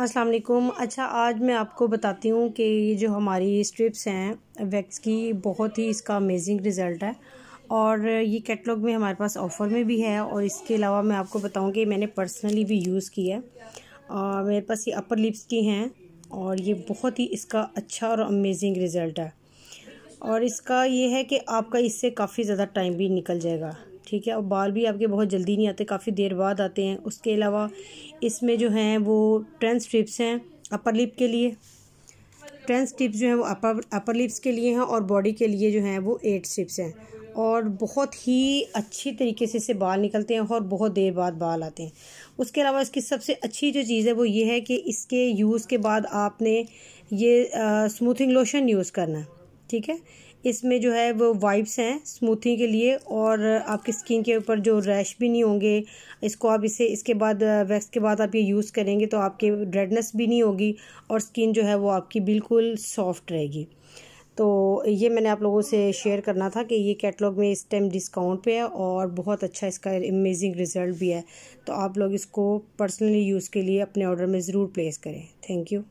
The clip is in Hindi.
अस्सलाम वालेकुम अच्छा आज मैं आपको बताती हूँ कि ये जो हमारी स्ट्रिप्स हैं वैक्स की बहुत ही इसका अमेजिंग रिज़ल्ट है और ये कैटलॉग में हमारे पास ऑफ़र में भी है और इसके अलावा मैं आपको बताऊँ कि मैंने पर्सनली भी यूज़ किया है मेरे पास ये अपर लिप्स की हैं और ये बहुत ही इसका अच्छा और अमेजिंग रिज़ल्ट है और इसका ये है कि आपका इससे काफ़ी ज़्यादा टाइम भी निकल जाएगा ठीक है और बाल भी आपके बहुत जल्दी नहीं आते काफ़ी देर बाद आते हैं उसके अलावा इसमें जो हैं वो ट्रेंस ट्रिप्स हैं अपर लिप के लिए ट्रेंस टिप्स जो हैं वो अपर अपर लिप्स के लिए हैं और बॉडी के लिए जो हैं वो एट स्ट्रिप्स हैं और बहुत ही अच्छी तरीके से इससे बाल निकलते हैं और बहुत देर बाद बाल आते हैं उसके अलावा इसकी सबसे अच्छी जो चीज़ है वो ये है कि इसके यूज़ के बाद आपने ये स्मूथिंग लोशन यूज़ करना है ठीक है इसमें जो है वो वाइप्स हैं स्मूथिंग के लिए और आपकी स्किन के ऊपर जो रैश भी नहीं होंगे इसको आप इसे इसके बाद वैक्स uh, के बाद आप ये यूज़ करेंगे तो आपके रेडनेस भी नहीं होगी और स्किन जो है वो आपकी बिल्कुल सॉफ्ट रहेगी तो ये मैंने आप लोगों से शेयर करना था कि ये कैटलॉग में इस टाइम डिस्काउंट पे है और बहुत अच्छा इसका अमेजिंग रिज़ल्ट भी है तो आप लोग इसको पर्सनली यूज़ के लिए अपने ऑर्डर में ज़रूर प्लेस करें थैंक यू